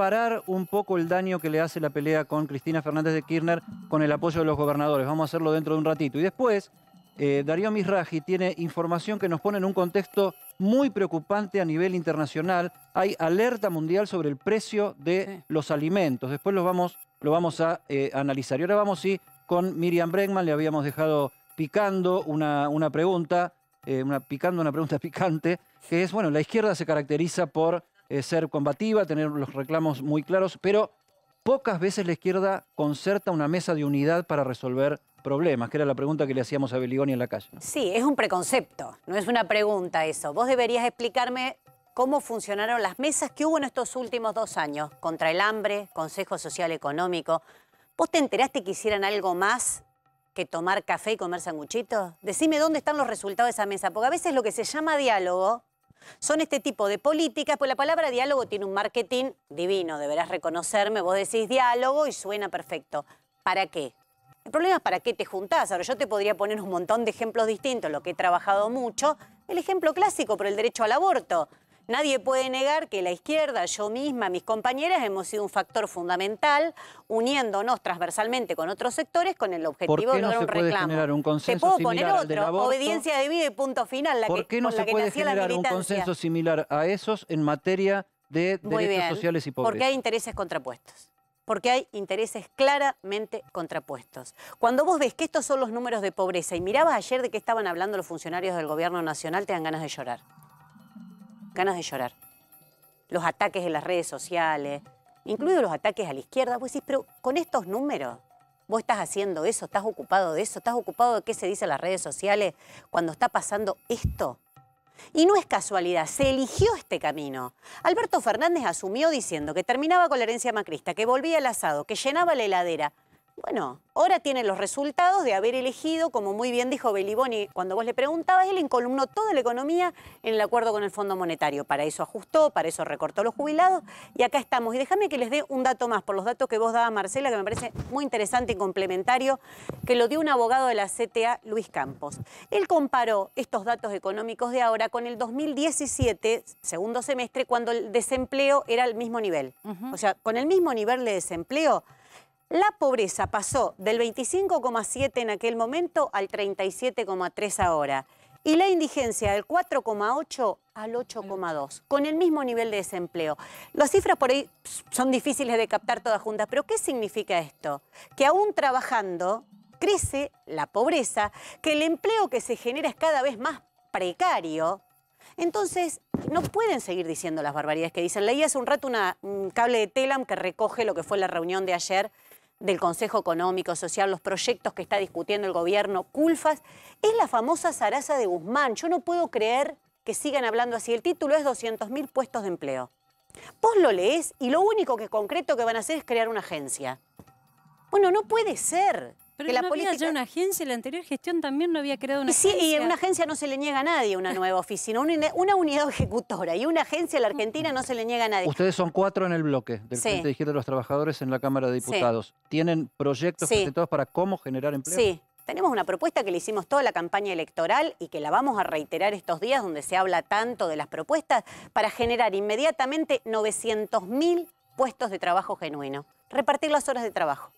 parar un poco el daño que le hace la pelea con Cristina Fernández de Kirchner con el apoyo de los gobernadores. Vamos a hacerlo dentro de un ratito. Y después, eh, Darío Misraji tiene información que nos pone en un contexto muy preocupante a nivel internacional. Hay alerta mundial sobre el precio de los alimentos. Después vamos, lo vamos a eh, analizar. Y ahora vamos, sí, con Miriam Bregman. Le habíamos dejado picando una, una pregunta, eh, una, picando una pregunta picante, que es, bueno, la izquierda se caracteriza por eh, ser combativa, tener los reclamos muy claros, pero pocas veces la izquierda concerta una mesa de unidad para resolver problemas, que era la pregunta que le hacíamos a Beligoni en la calle. Sí, es un preconcepto, no es una pregunta eso. Vos deberías explicarme cómo funcionaron las mesas que hubo en estos últimos dos años contra el hambre, Consejo Social Económico. ¿Vos te enteraste que hicieran algo más que tomar café y comer sanguchitos? Decime dónde están los resultados de esa mesa, porque a veces lo que se llama diálogo son este tipo de políticas, pues la palabra diálogo tiene un marketing divino, deberás reconocerme, vos decís diálogo y suena perfecto. ¿Para qué? El problema es para qué te juntás. Ahora, yo te podría poner un montón de ejemplos distintos, lo que he trabajado mucho. El ejemplo clásico por el derecho al aborto. Nadie puede negar que la izquierda, yo misma, mis compañeras, hemos sido un factor fundamental, uniéndonos transversalmente con otros sectores con el objetivo de se un reclamo. Generar un poner obediencia de vida y punto final. ¿Por qué no se puede generar un consenso similar a esos en materia de derechos sociales y pobreza? Porque hay intereses contrapuestos porque hay intereses claramente contrapuestos. Cuando vos ves que estos son los números de pobreza y mirabas ayer de qué estaban hablando los funcionarios del gobierno nacional, te dan ganas de llorar ganas de llorar. Los ataques en las redes sociales, incluidos los ataques a la izquierda, vos decís, pero con estos números, vos estás haciendo eso, estás ocupado de eso, estás ocupado de qué se dice en las redes sociales cuando está pasando esto. Y no es casualidad, se eligió este camino. Alberto Fernández asumió diciendo que terminaba con la herencia macrista, que volvía el asado, que llenaba la heladera. Bueno, ahora tiene los resultados de haber elegido, como muy bien dijo Beliboni cuando vos le preguntabas, él incolumnó toda la economía en el acuerdo con el Fondo Monetario. Para eso ajustó, para eso recortó los jubilados y acá estamos. Y déjame que les dé un dato más, por los datos que vos dabas, Marcela, que me parece muy interesante y complementario, que lo dio un abogado de la CTA, Luis Campos. Él comparó estos datos económicos de ahora con el 2017, segundo semestre, cuando el desempleo era al mismo nivel. O sea, con el mismo nivel de desempleo la pobreza pasó del 25,7 en aquel momento al 37,3 ahora y la indigencia del 4,8 al 8,2, con el mismo nivel de desempleo. Las cifras por ahí son difíciles de captar todas juntas, pero ¿qué significa esto? Que aún trabajando crece la pobreza, que el empleo que se genera es cada vez más precario. Entonces, no pueden seguir diciendo las barbaridades que dicen. Leí hace un rato una, un cable de Telam que recoge lo que fue la reunión de ayer del Consejo Económico Social, los proyectos que está discutiendo el gobierno, Culfas, es la famosa zaraza de Guzmán. Yo no puedo creer que sigan hablando así. El título es 200.000 puestos de empleo. Vos lo lees y lo único que concreto que van a hacer es crear una agencia. Bueno, no puede ser. Pero que no la había ya una agencia, la anterior gestión también no había creado una sí, agencia. Sí, y en una agencia no se le niega a nadie una nueva oficina, una, unidad ejecutora y una agencia a la Argentina no se le niega a nadie. Ustedes son cuatro en el bloque del Frente de de los Trabajadores en la Cámara de Diputados. ¿Tienen proyectos presentados para cómo generar empleo? Sí. Tenemos una propuesta que le hicimos toda la campaña electoral y que la vamos a reiterar estos días donde se habla tanto de las propuestas para generar inmediatamente 900.000 puestos de trabajo genuino, repartir las horas de trabajo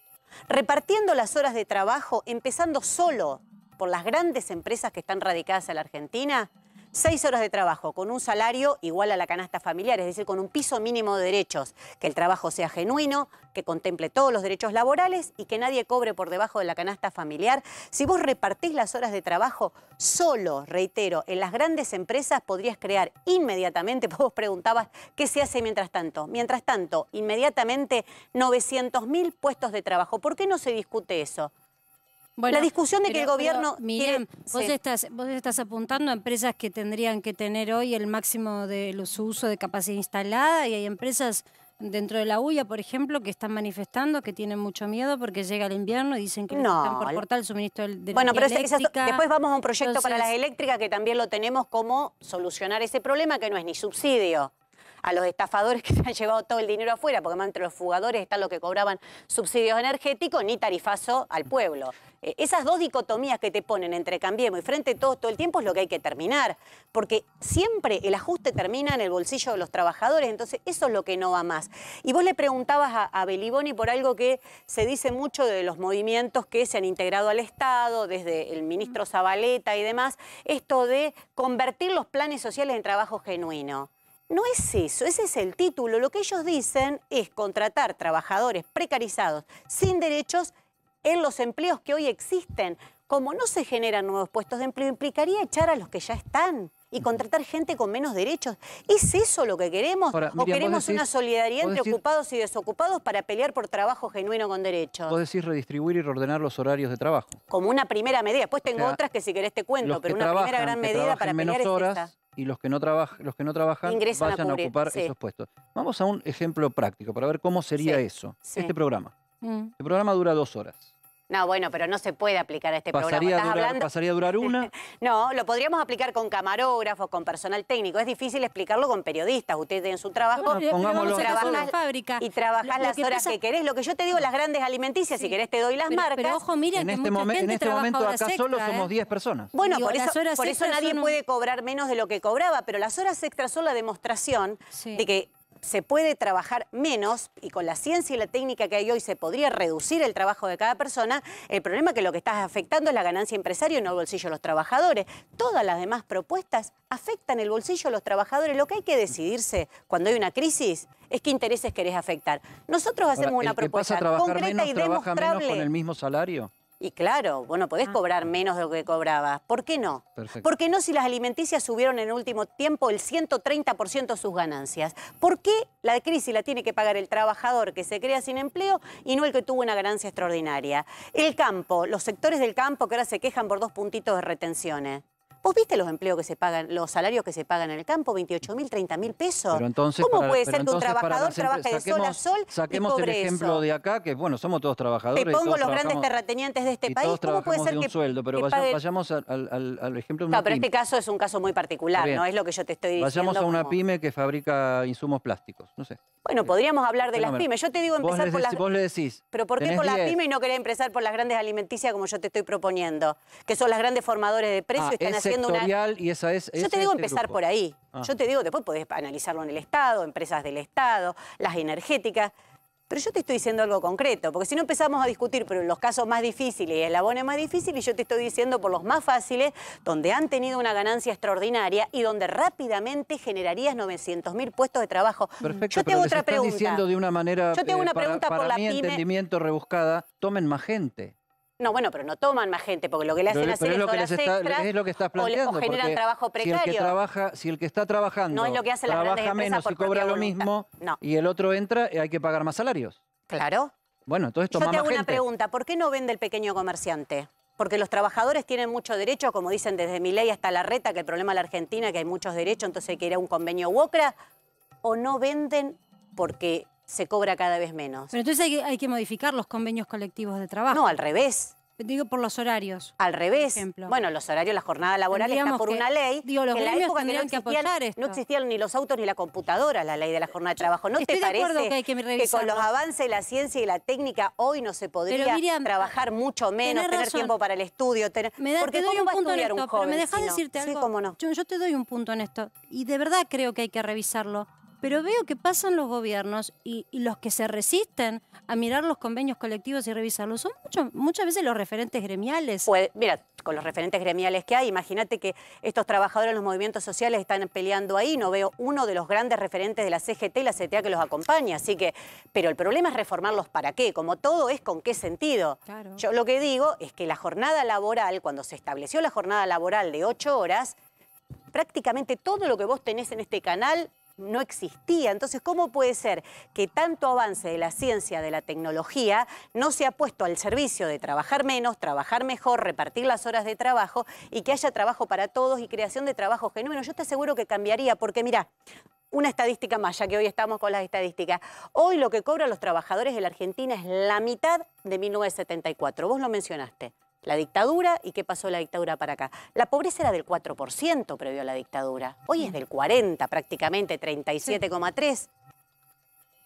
repartiendo las horas de trabajo, empezando solo por las grandes empresas que están radicadas en la Argentina, seis horas de trabajo con un salario igual a la canasta familiar, es decir, con un piso mínimo de derechos, que el trabajo sea genuino, que contemple todos los derechos laborales y que nadie cobre por debajo de la canasta familiar. Si vos repartís las horas de trabajo solo, reitero, en las grandes empresas podrías crear inmediatamente, vos preguntabas, ¿qué se hace mientras tanto? Mientras tanto, inmediatamente 900.000 puestos de trabajo. ¿Por qué no se discute eso? la discusión de que el gobierno... miren, vos, estás, apuntando a empresas que tendrían que tener hoy el máximo de su uso de capacidad instalada y hay empresas dentro de la UIA, por ejemplo, que están manifestando que tienen mucho miedo porque llega el invierno y dicen que no están por cortar el suministro del de Bueno, pero después vamos a un proyecto para las eléctricas que también lo tenemos como solucionar ese problema que no es ni subsidio, a los estafadores que se han llevado todo el dinero afuera, porque más entre los fugadores están los que cobraban subsidios energéticos, ni tarifazo al pueblo. E, esas dos dicotomías que te ponen entre Cambiemos y Frente Todo, todo el tiempo es lo que hay que terminar, porque siempre el ajuste termina en el bolsillo de los trabajadores, entonces eso es lo que no va más. Y vos le preguntabas a, a Beliboni por algo que se dice mucho de los movimientos que se han integrado al Estado, desde el ministro Zabaleta y demás, esto de convertir los planes sociales en trabajo genuino. No es eso, ese es el título. Lo que ellos dicen es contratar trabajadores precarizados sin derechos en los empleos que hoy existen. Como no se generan nuevos puestos de empleo, implicaría echar a los que ya están y contratar gente con menos derechos. ¿Es eso lo que queremos? ¿O queremos una solidaridad entre ocupados y desocupados para pelear por trabajo genuino con derechos? Vos decís redistribuir y reordenar los horarios de trabajo. Como una primera medida. Después tengo otras que si querés te cuento, pero una primera gran medida para pelear horas, es esta y los que no, los que no trabajan vayan a, ocupar esos puestos. Vamos a un ejemplo práctico para ver cómo sería eso, este programa. Mm. El programa dura dos horas. No, bueno, pero no se puede aplicar a este programa. ¿Pasaría a durar una? no, lo podríamos aplicar con camarógrafos, con personal técnico. Es difícil explicarlo con periodistas. Ustedes en su trabajo. No, en fábrica. Y trabajás las horas que querés. Lo que yo te digo, las grandes alimenticias, si querés te doy las marcas. Pero ojo, mira en este En este momento acá solo somos 10 ¿eh? personas. Bueno, por, eso, nadie puede cobrar menos de lo que cobraba, pero las horas extras son la demostración de que se puede trabajar menos y con la ciencia y la técnica que hay hoy se podría reducir el trabajo de cada persona, el problema es que lo que estás afectando es la ganancia empresaria y no el bolsillo de los trabajadores. Todas las demás propuestas afectan el bolsillo de los trabajadores. Lo que hay que decidirse cuando hay una crisis es qué intereses querés afectar. Nosotros hacemos una propuesta concreta y demostrable. Menos con el mismo salario? Y claro, vos no podés ah. cobrar menos de lo que cobrabas. ¿Por qué no? Porque no si las alimenticias subieron en el último tiempo el 130% de sus ganancias? ¿Por qué la crisis la tiene que pagar el trabajador que se crea sin empleo y no el que tuvo una ganancia extraordinaria? El campo, los sectores del campo que ahora se quejan por dos puntitos de retenciones. ¿Vos viste los empleos que se pagan, los salarios que se pagan en el campo? 28 mil, 30 mil pesos. ¿Cómo puede ser que un trabajador trabaje de sol a sol? Saquemos el ejemplo de acá, que bueno, somos todos trabajadores. Te pongo los grandes terratenientes de este país. ¿Cómo puede ser de un sueldo, pero vayamos al, ejemplo de una No, pero este caso es un caso muy particular, ¿no? Es lo que yo te estoy diciendo. Vayamos a una pyme que fabrica insumos plásticos, no sé. Bueno, podríamos hablar de las pymes. Yo te digo empezar por las... Vos le decís... Pero ¿por qué por las pyme y no querés empezar por las grandes alimenticias como yo te estoy proponiendo? Que son las grandes formadores de precios y ah, están y esa es... Yo te digo empezar por ahí. Ah. Yo te digo, después podés analizarlo en el Estado, empresas del Estado, las energéticas. Pero yo te estoy diciendo algo concreto, porque si no empezamos a discutir por los casos más difíciles y el abono es más difícil, y yo te estoy diciendo por los más fáciles, donde han tenido una ganancia extraordinaria y donde rápidamente generarías 900 mil puestos de trabajo. Perfecto, yo tengo otra pregunta. diciendo de una manera, yo tengo eh, una pregunta por la mi pyme. entendimiento rebuscada, tomen más gente. No, bueno, pero no toman más gente, porque lo que le hacen hacer es, lo que extras, estás planteando. O, generan trabajo precario. Si el, que trabaja, si el que está trabajando no es lo que menos y cobra lo mismo y el otro entra, eh, hay que pagar más salarios. Claro. Bueno, entonces toma Yo te hago una pregunta, ¿por qué no vende el pequeño comerciante? Porque los trabajadores tienen mucho derecho, como dicen desde mi ley hasta la reta, que el problema de la Argentina, que hay muchos derechos, entonces hay que ir a un convenio UOCRA, o no venden porque se cobra cada vez menos. Pero entonces hay que, modificar los convenios colectivos de trabajo. No, al revés. Digo, por los horarios. Al revés. bueno, los horarios, la jornada laboral está por una ley. en la época no, existían, ni los autos ni la computadora, la ley de la jornada de trabajo. ¿No te parece que, con los avances de la ciencia y la técnica hoy no se podría trabajar mucho menos, tener tiempo para el estudio? Tener... Porque ¿cómo un punto un joven, me decirte algo. yo te doy un punto en esto. Y de verdad creo que hay que revisarlo pero veo que pasan los gobiernos y, los que se resisten a mirar los convenios colectivos y revisarlos son muchas veces los referentes gremiales. Pues, mira, con los referentes gremiales que hay, imagínate que estos trabajadores en los movimientos sociales están peleando ahí, no veo uno de los grandes referentes de la CGT y la CTA que los acompaña, así que, pero el problema es reformarlos para qué, como todo es con qué sentido. Yo lo que digo es que la jornada laboral, cuando se estableció la jornada laboral de ocho horas, prácticamente todo lo que vos tenés en este canal no existía. Entonces, ¿cómo puede ser que tanto avance de la ciencia, de la tecnología, no se ha puesto al servicio de trabajar menos, trabajar mejor, repartir las horas de trabajo y que haya trabajo para todos y creación de trabajo genuino? Yo te aseguro que cambiaría, porque mira, una estadística más, ya que hoy estamos con las estadísticas. Hoy lo que cobran los trabajadores de la Argentina es la mitad de 1974. Vos lo mencionaste la dictadura y qué pasó la dictadura para acá. La pobreza era del 4% previo a la dictadura. Hoy es mm. del 40 prácticamente, 37,3.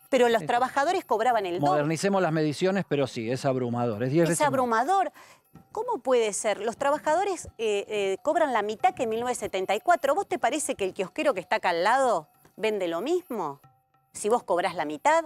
Pero los trabajadores cobraban el Modernicemos las mediciones, pero sí, es abrumador. Es, abrumador. ¿Cómo puede ser? Los trabajadores eh, eh, cobran la mitad que en 1974. ¿Vos te parece que el kiosquero que está acá al lado vende lo mismo? Si vos cobrás la mitad,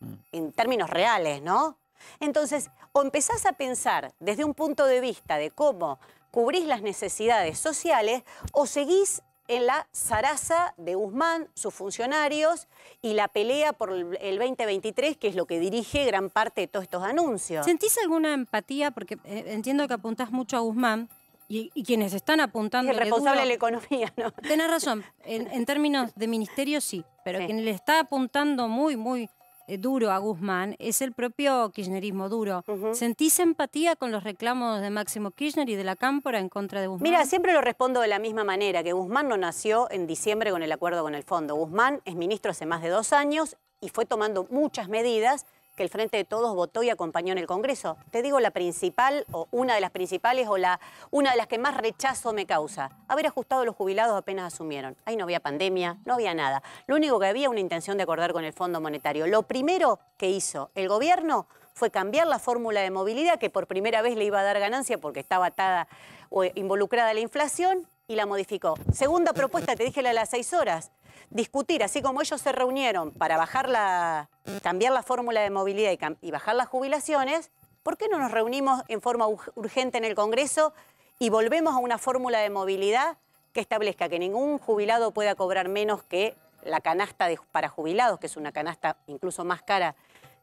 mm. en términos reales, ¿no? Entonces, o empezás a pensar desde un punto de vista de cómo cubrís las necesidades sociales o seguís en la zaraza de Guzmán, sus funcionarios y la pelea por el 2023, que es lo que dirige gran parte de todos estos anuncios. ¿Sentís alguna empatía? Porque eh, entiendo que apuntás mucho a Guzmán y, quienes están apuntando... el responsable de la economía, ¿no? Tenés razón, en, términos de ministerio sí, pero quien le está apuntando muy, muy eh, duro a Guzmán es el propio kirchnerismo duro. ¿Sentís empatía con los reclamos de Máximo Kirchner y de la Cámpora en contra de Guzmán? Mira, siempre lo respondo de la misma manera, que Guzmán no nació en diciembre con el acuerdo con el fondo. Guzmán es ministro hace más de dos años y fue tomando muchas medidas que el Frente de Todos votó y acompañó en el Congreso. Te digo la principal o una de las principales o la, una de las que más rechazo me causa. Haber ajustado los jubilados apenas asumieron. Ahí no había pandemia, no había nada. Lo único que había una intención de acordar con el Fondo Monetario. Lo primero que hizo el gobierno fue cambiar la fórmula de movilidad que por primera vez le iba a dar ganancia porque estaba atada o involucrada la inflación y la modificó. Segunda propuesta, te dije la de las seis horas discutir, así como ellos se reunieron para bajar la, cambiar la fórmula de movilidad y, bajar las jubilaciones, ¿por qué no nos reunimos en forma urgente en el Congreso y volvemos a una fórmula de movilidad que establezca que ningún jubilado pueda cobrar menos que la canasta para jubilados, que es una canasta incluso más cara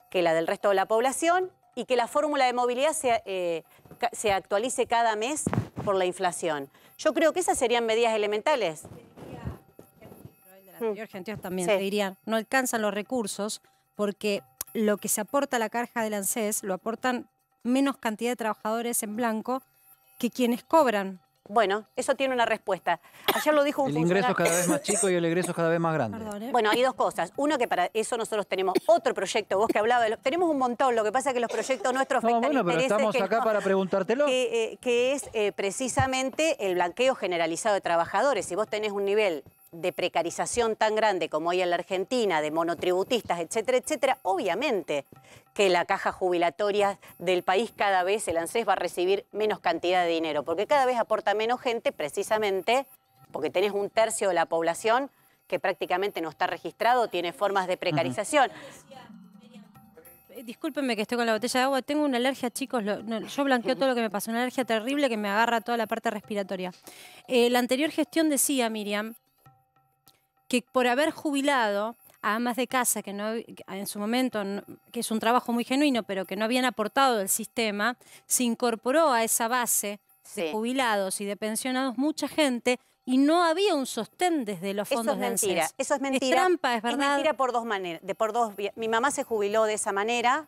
que la del resto de la población, y que la fórmula de movilidad eh, se actualice cada mes por la inflación. Yo creo que esas serían medidas elementales. Mm. también, te dirían, no alcanzan los recursos porque lo que se aporta a la carga del ANSES lo aportan menos cantidad de trabajadores en blanco que quienes cobran. Bueno, eso tiene una respuesta. Ayer lo dijo un El ingreso es cada vez más chico y el egreso cada vez más grande. ¿eh? Bueno, hay dos cosas. Uno, que para eso nosotros tenemos otro proyecto, vos que hablabas, de tenemos un montón, lo que pasa es que los proyectos nuestros... No, estamos acá para preguntártelo. Que, eh, es eh, precisamente el blanqueo generalizado de trabajadores. Si vos tenés un nivel de precarización tan grande como hay en la Argentina, de monotributistas, etcétera, etcétera, obviamente que la caja jubilatoria del país cada vez, el ANSES va a recibir menos cantidad de dinero, porque cada vez aporta menos gente precisamente porque tenés un tercio de la población que prácticamente no está registrado, tiene formas de precarización. Eh, discúlpenme que estoy con la botella de agua, tengo una alergia, chicos, yo blanqueo todo lo que me pasa, una alergia terrible que me agarra toda la parte respiratoria. Eh, la anterior gestión decía, Miriam, que por haber jubilado a amas de casa que no, en su momento, que es un trabajo muy genuino, pero que no habían aportado el sistema, se incorporó a esa base de jubilados y de pensionados mucha gente y no había un sostén desde los fondos Eso mentira, de eso es mentira. Es trampa, es verdad. Es mentira por dos maneras, de por dos. Mi mamá se jubiló de esa manera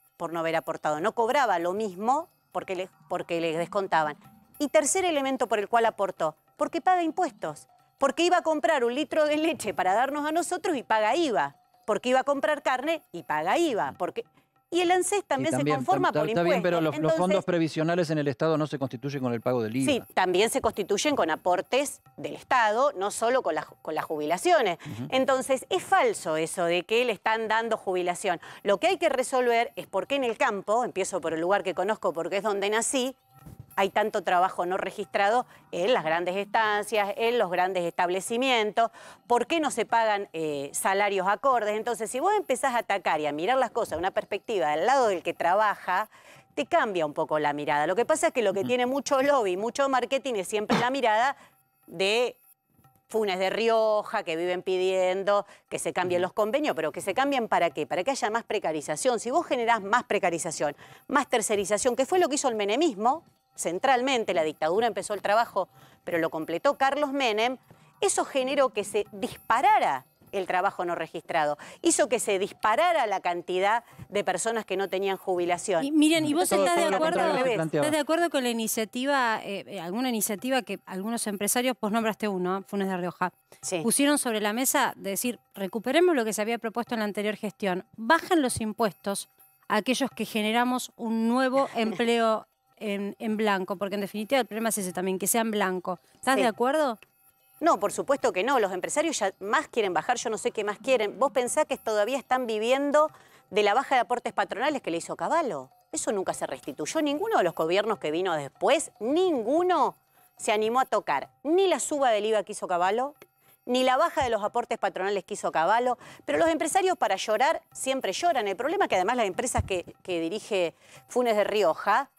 por no haber aportado. No cobraba lo mismo porque le, porque le descontaban. Y tercer elemento por el cual aportó, porque paga impuestos. Porque iba a comprar un litro de leche para darnos a nosotros y paga IVA. Porque iba a comprar carne y paga IVA. Porque... Y el ANSES también, se conforma por impuestos. Está bien, pero los, fondos previsionales en el Estado no se constituyen con el pago del IVA. Sí, también se constituyen con aportes del Estado, no solo con, con las jubilaciones. Entonces, es falso eso de que le están dando jubilación. Lo que hay que resolver es por qué en el campo, empiezo por el lugar que conozco porque es donde nací, hay tanto trabajo no registrado en las grandes estancias, en los grandes establecimientos, por qué no se pagan eh, salarios acordes. Entonces, si vos empezás a atacar y a mirar las cosas de una perspectiva del lado del que trabaja, te cambia un poco la mirada. Lo que pasa es que lo que tiene mucho lobby, mucho marketing es siempre la mirada de Funes de Rioja, que viven pidiendo que se cambien los convenios, pero que se cambien para qué? Para que haya más precarización. Si vos generás más precarización, más tercerización, que fue lo que hizo el menemismo, centralmente, la dictadura empezó el trabajo, pero lo completó Carlos Menem, eso generó que se disparara el trabajo no registrado. Hizo que se disparara la cantidad de personas que no tenían jubilación. miren, ¿y vos estás, de acuerdo, estás de, acuerdo, con la iniciativa, eh, eh, alguna iniciativa que algunos empresarios, pues nombraste uno, ¿eh? Funes de Rioja, pusieron sobre la mesa de decir, recuperemos lo que se había propuesto en la anterior gestión, bajen los impuestos a aquellos que generamos un nuevo empleo en, blanco, porque en definitiva el problema es ese también, que sea en blanco. ¿Estás de acuerdo? No, por supuesto que no. Los empresarios ya más quieren bajar, yo no sé qué más quieren. Vos pensás que todavía están viviendo de la baja de aportes patronales que le hizo Caballo. Eso nunca se restituyó. Ninguno de los gobiernos que vino después, ninguno se animó a tocar ni la suba del IVA que hizo Caballo, ni la baja de los aportes patronales que hizo Caballo, pero los empresarios para llorar siempre lloran. El problema es que además las empresas que dirige Funes de Rioja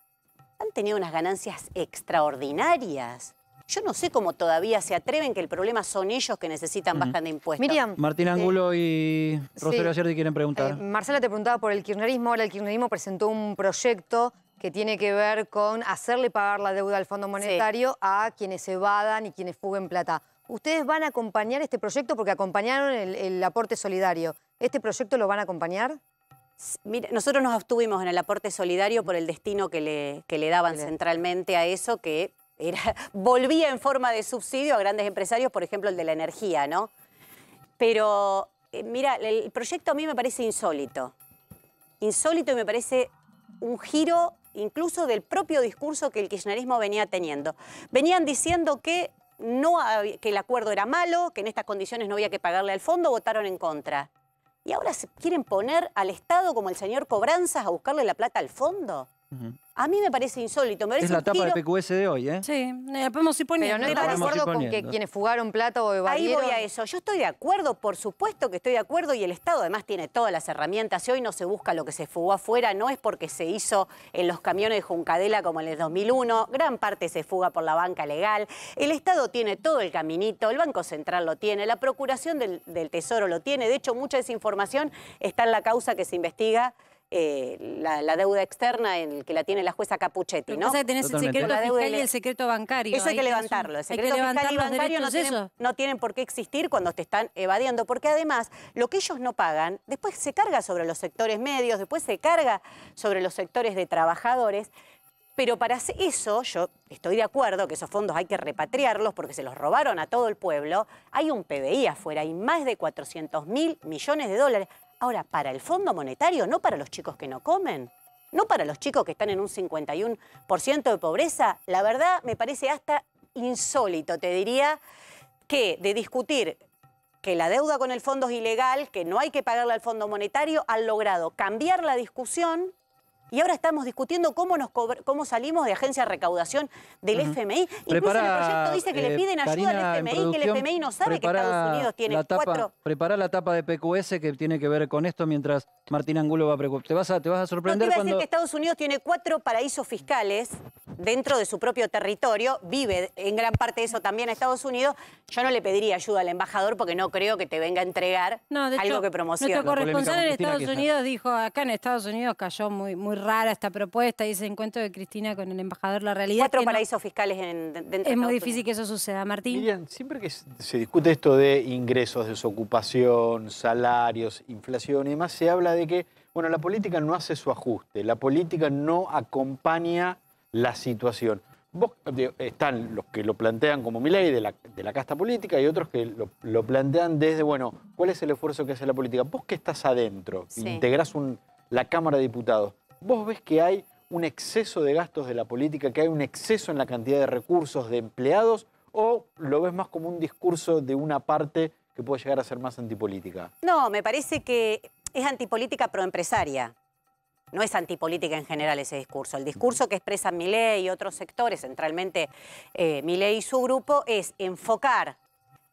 han tenido unas ganancias extraordinarias. Yo no sé cómo todavía se atreven que el problema son ellos que necesitan bastante de impuestos. Miriam. Martín este, Angulo y Rosario sí. quieren preguntar. Eh, Marcela te preguntaba por el kirchnerismo. Ahora el kirchnerismo presentó un proyecto que tiene que ver con hacerle pagar la deuda al Fondo Monetario a quienes evadan y quienes fuguen plata. ¿Ustedes van a acompañar este proyecto? Porque acompañaron el aporte solidario. ¿Este proyecto lo van a acompañar? nosotros nos abstuvimos en el aporte solidario por el destino que le, daban centralmente a eso, que volvía en forma de subsidio a grandes empresarios, por ejemplo, el de la energía, ¿no? Pero, eh, mira, el proyecto a mí me parece insólito. Insólito y me parece un giro incluso del propio discurso que el kirchnerismo venía teniendo. Venían diciendo que, no, que el acuerdo era malo, que en estas condiciones no había que pagarle al fondo, votaron en contra. ¿Y ahora se quieren poner al Estado como el señor Cobranzas a buscarle la plata al fondo? A mí me parece insólito. es la tapa del PQS de hoy, ¿eh? Sí, eh, podemos ir Pero no está de acuerdo con que quienes fugaron plata o evadieron... Ahí voy a eso. Yo estoy de acuerdo, por supuesto que estoy de acuerdo, y el Estado además tiene todas las herramientas. Si hoy no se busca lo que se fugó afuera, no es porque se hizo en los camiones de Juncadela como en el 2001. Gran parte se fuga por la banca legal. El Estado tiene todo el caminito, el Banco Central lo tiene, la Procuración del, del Tesoro lo tiene. De hecho, mucha de esa información está en la causa que se investiga eh, la, deuda externa en que la tiene la jueza Capuchetti, ¿no? O sea, tenés el secreto fiscal y el secreto bancario. Eso hay que levantarlo. El secreto bancario no tienen, por qué existir cuando te están evadiendo, porque además lo que ellos no pagan, después se carga sobre los sectores medios, después se carga sobre los sectores de trabajadores, pero para eso, yo estoy de acuerdo que esos fondos hay que repatriarlos porque se los robaron a todo el pueblo. Hay un PBI afuera, hay más de 400 mil millones de dólares. Ahora, para el Fondo Monetario, no para los chicos que no comen, no para los chicos que están en un 51% de pobreza, la verdad me parece hasta insólito, te diría, que de discutir que la deuda con el fondo es ilegal, que no hay que pagarle al Fondo Monetario, han logrado cambiar la discusión y ahora estamos discutiendo cómo, nos cómo salimos de agencia de recaudación del FMI. Prepara, Incluso el proyecto dice que le eh, piden ayuda al FMI, que el FMI no sabe que Estados Unidos tiene cuatro. Prepara la tapa de PQS que tiene que ver con esto mientras Martín Angulo va a preocupar. Te vas a, te vas a sorprender no, te iba a decir que Estados Unidos tiene cuatro paraísos fiscales dentro de su propio territorio, vive en gran parte de eso también a Estados Unidos. Yo no le pediría ayuda al embajador porque no creo que te venga a entregar algo que promociona. Nuestro corresponsal en Estados Unidos dijo, acá en Estados Unidos cayó muy, muy rara esta propuesta, y ese encuentro de Cristina con el embajador, la realidad. Cuatro paraísos fiscales en, Es muy difícil que eso suceda, Martín. siempre que se discute esto de ingresos, desocupación, salarios, inflación y demás, se habla de que, bueno, la política no hace su ajuste, la política no acompaña la situación. Vos, están los que lo plantean como mi ley de la, casta política y otros que lo, plantean desde, bueno, ¿cuál es el esfuerzo que hace la política? Vos que estás adentro, integrás la Cámara de Diputados, vos ves que hay un exceso de gastos de la política, que hay un exceso en la cantidad de recursos de empleados, o lo ves más como un discurso de una parte que puede llegar a ser más antipolítica? No, me parece que es antipolítica proempresaria. No es antipolítica en general ese discurso. El discurso que expresan Milei y otros sectores, centralmente eh, Milei y su grupo, es enfocar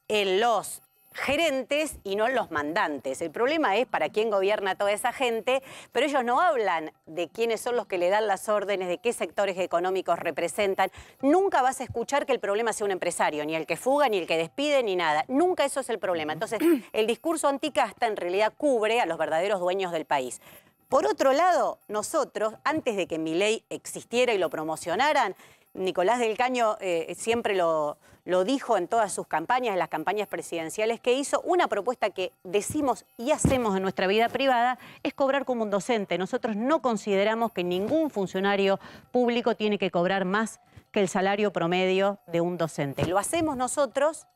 en los gerentes y no los mandantes. El problema es para quién gobierna toda esa gente, pero ellos no hablan de quiénes son los que le dan las órdenes, de qué sectores económicos representan. Nunca vas a escuchar que el problema sea un empresario, ni el que fuga, ni el que despide, ni nada. Nunca eso es el problema. Entonces, el discurso anticasta en realidad cubre a los verdaderos dueños del país. Por otro lado, nosotros, antes de que mi ley existiera y lo promocionaran, Nicolás del Caño eh, siempre lo, lo dijo en todas sus campañas, en las campañas presidenciales que hizo, una propuesta que decimos y hacemos en nuestra vida privada es cobrar como un docente. Nosotros no consideramos que ningún funcionario público tiene que cobrar más que el salario promedio de un docente. Lo hacemos nosotros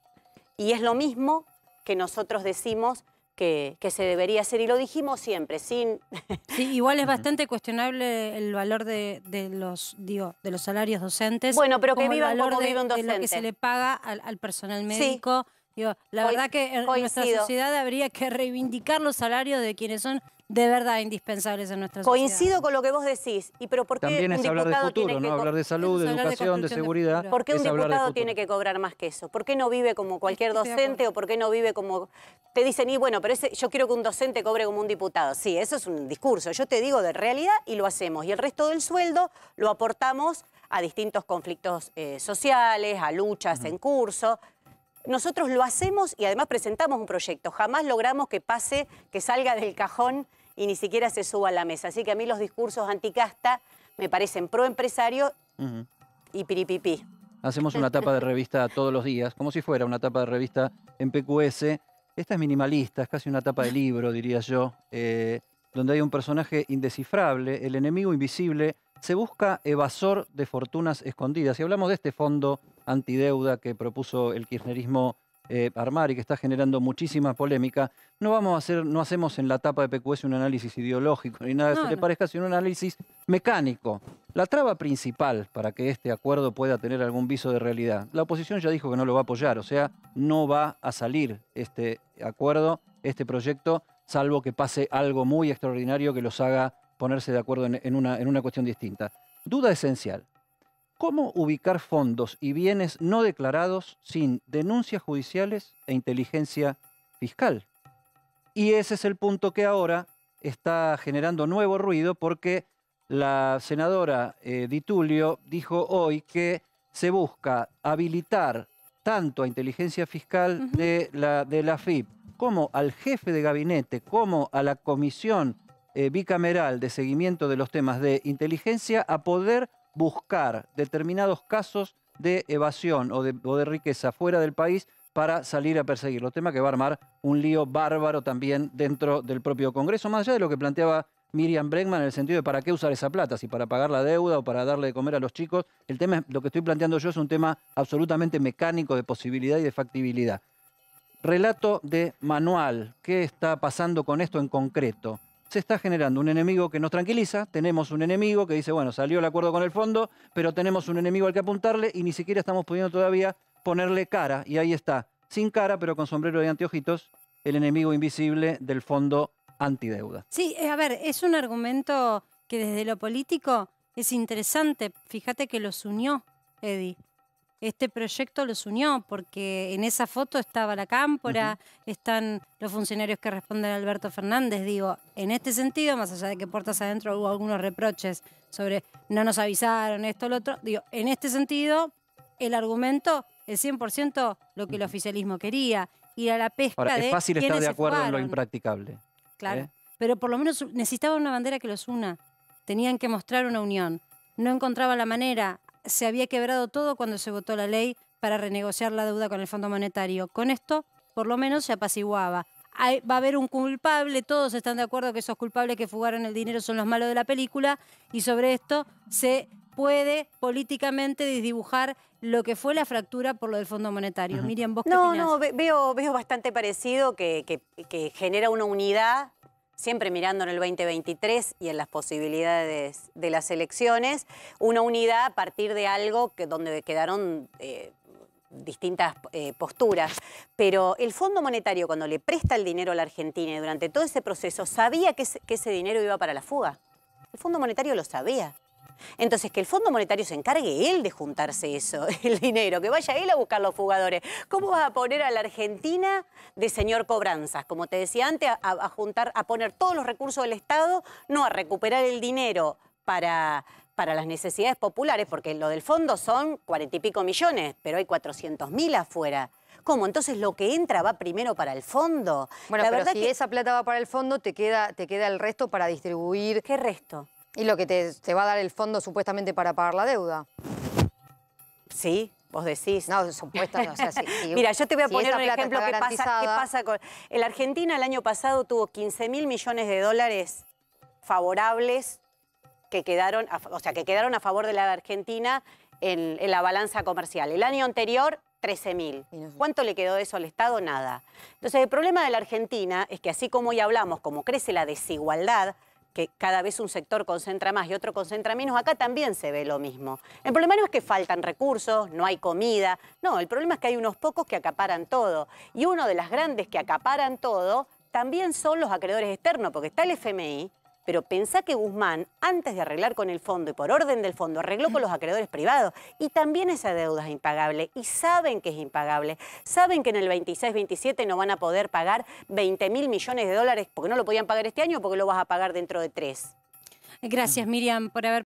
y es lo mismo que nosotros decimos que, se debería hacer y lo dijimos siempre, sin... igual es bastante cuestionable el valor de, los de los salarios docentes. Bueno, pero que viva un lo que se le paga al, personal médico la verdad que en nuestra sociedad habría que reivindicar los salarios de quienes son de verdad indispensables en nuestra sociedad. Coincido con lo que vos decís. ¿Y pero por qué También un hablar de futuro, Hablar de salud, de educación, de, seguridad. ¿Por qué un diputado tiene que cobrar más que eso? ¿Por qué no vive como cualquier docente o por qué no vive como... Te dicen, y bueno, pero yo quiero que un docente cobre como un diputado. Sí, eso es un discurso. Yo te digo de realidad y lo hacemos. Y el resto del sueldo lo aportamos a distintos conflictos eh, sociales, a luchas en curso nosotros lo hacemos y además presentamos un proyecto. Jamás logramos que pase, que salga del cajón y ni siquiera se suba a la mesa. Así que a mí los discursos anticasta me parecen pro-empresario y piripipi. Hacemos una tapa de revista todos los días, como si fuera una tapa de revista en PQS. Esta es minimalista, es casi una tapa de libro, diría yo, eh, donde hay un personaje indescifrable, el enemigo invisible se busca evasor de fortunas escondidas. Si hablamos de este fondo antideuda que propuso el kirchnerismo eh, armar y que está generando muchísima polémica. No vamos a hacer, no hacemos en la etapa de PQS un análisis ideológico ni nada que no, se le parezca, sino un análisis mecánico. La traba principal para que este acuerdo pueda tener algún viso de realidad. La oposición ya dijo que no lo va a apoyar, o sea, no va a salir este acuerdo, este proyecto, salvo que pase algo muy extraordinario que los haga ponerse de acuerdo en, una, cuestión distinta. Duda esencial. ¿Cómo ubicar fondos y bienes no declarados sin denuncias judiciales e inteligencia fiscal? Y ese es el punto que ahora está generando nuevo ruido porque la senadora eh, ditulio dijo hoy que se busca habilitar tanto a inteligencia fiscal de la, de como al jefe de gabinete, como a la comisión eh, bicameral de seguimiento de los temas de inteligencia a poder buscar determinados casos de evasión o de, de riqueza fuera del país para salir a perseguirlo. Tema que va a armar un lío bárbaro también dentro del propio Congreso, más allá de lo que planteaba Miriam Bregman en el sentido de para qué usar esa plata, si para pagar la deuda o para darle de comer a los chicos. El tema, lo que estoy planteando yo es un tema absolutamente mecánico de posibilidad y de factibilidad. Relato de manual, ¿qué está pasando con esto en concreto? se está generando un enemigo que nos tranquiliza, tenemos un enemigo que dice, bueno, salió el acuerdo con el fondo, pero tenemos un enemigo al que apuntarle y ni siquiera estamos pudiendo todavía ponerle cara. Y ahí está, sin cara, pero con sombrero de anteojitos, el enemigo invisible del fondo antideuda. Sí, eh, a ver, es un argumento que desde lo político es interesante. Fíjate que los unió, Eddie este proyecto los unió, porque en esa foto estaba la cámpora, están los funcionarios que responden a Alberto Fernández. Digo, en este sentido, más allá de que portas adentro hubo algunos reproches sobre no nos avisaron, esto, lo otro, digo, en este sentido, el argumento es 100% lo que el oficialismo quería, ir a la pesca Ahora, de es fácil estar de acuerdo en lo impracticable. Claro, ¿eh? pero por lo menos necesitaba una bandera que los una. Tenían que mostrar una unión. No encontraba la manera se había quebrado todo cuando se votó la ley para renegociar la deuda con el Fondo Monetario. Con esto, por lo menos, se apaciguaba. va a haber un culpable, todos están de acuerdo que esos culpables que fugaron el dinero son los malos de la película, y sobre esto se puede políticamente desdibujar lo que fue la fractura por lo del Fondo Monetario. Miriam, ¿vos No, no, veo, veo bastante parecido que genera una unidad siempre mirando en el 2023 y en las posibilidades de las elecciones, una unidad a partir de algo que, donde quedaron... Eh, distintas eh, posturas, pero el Fondo Monetario cuando le presta el dinero a la Argentina y durante todo ese proceso, ¿sabía que ese dinero iba para la fuga? El Fondo Monetario lo sabía. Entonces, que el Fondo Monetario se encargue él de juntarse eso, el dinero, que vaya él a buscar los fugadores. ¿Cómo vas a poner a la Argentina de señor cobranzas? Como te decía antes, a, juntar, a poner todos los recursos del Estado, no a recuperar el dinero para, las necesidades populares, porque lo del fondo son cuarenta y pico millones, pero hay cuatrocientos mil afuera. ¿Cómo? Entonces lo que entra va primero para el fondo. Bueno, la pero verdad si esa plata va para el fondo, te queda, te queda el resto para distribuir. ¿Qué resto? Y lo que te, va a dar el fondo supuestamente para pagar la deuda. Sí, vos decís. No, supuestamente, o sea, Mira, yo te voy a poner un ejemplo que pasa, con... El Argentina el año pasado tuvo 15 mil millones de dólares favorables que quedaron, a, o sea, que quedaron a favor de la Argentina en, la balanza comercial. El año anterior mil. ¿Cuánto le quedó de eso al Estado? Nada. Entonces, el problema de la Argentina es que así como hoy hablamos, como crece la desigualdad, que cada vez un sector concentra más y otro concentra menos, acá también se ve lo mismo. El problema no es que faltan recursos, no hay comida, no, el problema es que hay unos pocos que acaparan todo. Y uno de las grandes que acaparan todo también son los acreedores externos, porque está el FMI, pero pensá que Guzmán, antes de arreglar con el fondo y por orden del fondo, arregló con los acreedores privados y también esa deuda es impagable y saben que es impagable. Saben que en el 26-27 no van a poder pagar 20 mil millones de dólares porque no lo podían pagar este año o porque lo vas a pagar dentro de tres. Gracias Miriam por haber